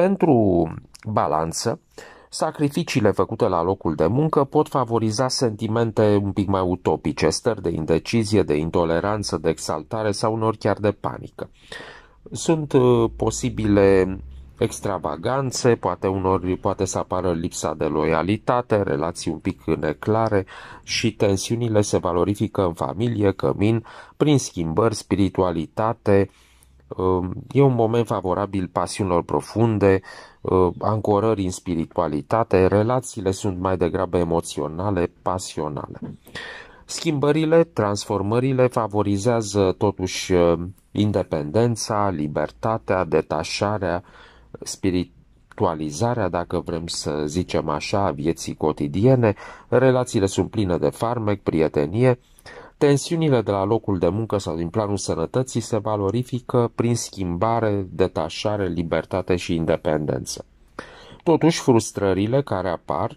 Pentru balanță, sacrificiile făcute la locul de muncă pot favoriza sentimente un pic mai utopice, stări de indecizie, de intoleranță, de exaltare sau unor chiar de panică. Sunt uh, posibile extravaganțe, poate unor poate să apară lipsa de loialitate, relații un pic neclare și tensiunile se valorifică în familie, cămin, prin schimbări, spiritualitate, Ehm, e un moment favorabil pasiunilor profunde, ehm, ancorări în spiritualitate, relațiile sunt mai degrabă emoționale, pasionale. Schimbările, transformările favorizează totuși ehm, independența, libertatea, detașarea, spiritualizarea, dacă vrem să zicem așa, a vieții cotidiene. Relațiile sunt pline de farmec, prietenie, Tensiunile de la locul de muncă sau din planul sănătății se valorifică prin schimbare, detașare, libertate și independență. Totuși, frustrările care apar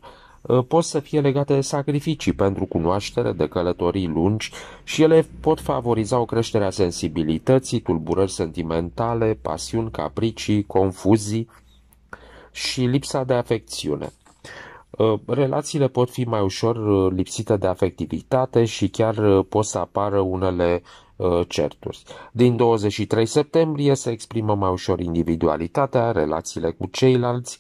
ă, pot să fie legate de sacrificii pentru cunoaștere, de călătorii lungi și ele pot favoriza o creștere a sensibilității, tulburări sentimentale, pasiuni, capricii, confuzii și lipsa de afecțiune. Uh, relațiile pot fi mai ușor uh, lipsite de afectivitate și chiar uh, pot să apară unele certuri. Din 23 septembrie se exprimă mai ușor individualitatea, relațiile cu ceilalți,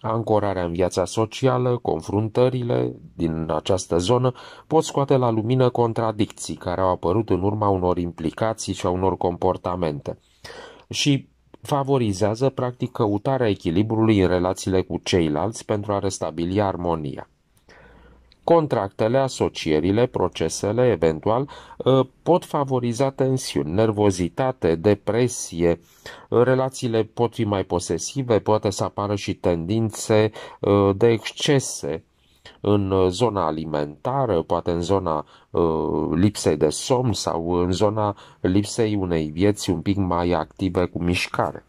ancorarea în viața socială, confruntările din această zonă pot scoate la lumină contradicții care au apărut în urma unor implicații și a unor comportamente. Și favorizează practic căutarea echilibrului în relațiile cu ceilalți pentru a restabili armonia. Contractele, asocierile, procesele, eventual, ă, pot favoriza tensiuni, nervozitate, depresie, relațiile pot fi mai posesive, poate să apară și tendințe ă, de excese, în uh, zona alimentară, poate în zona uh, lipsei de somn sau în zona lipsei unei vieți un pic mai active cu mișcare.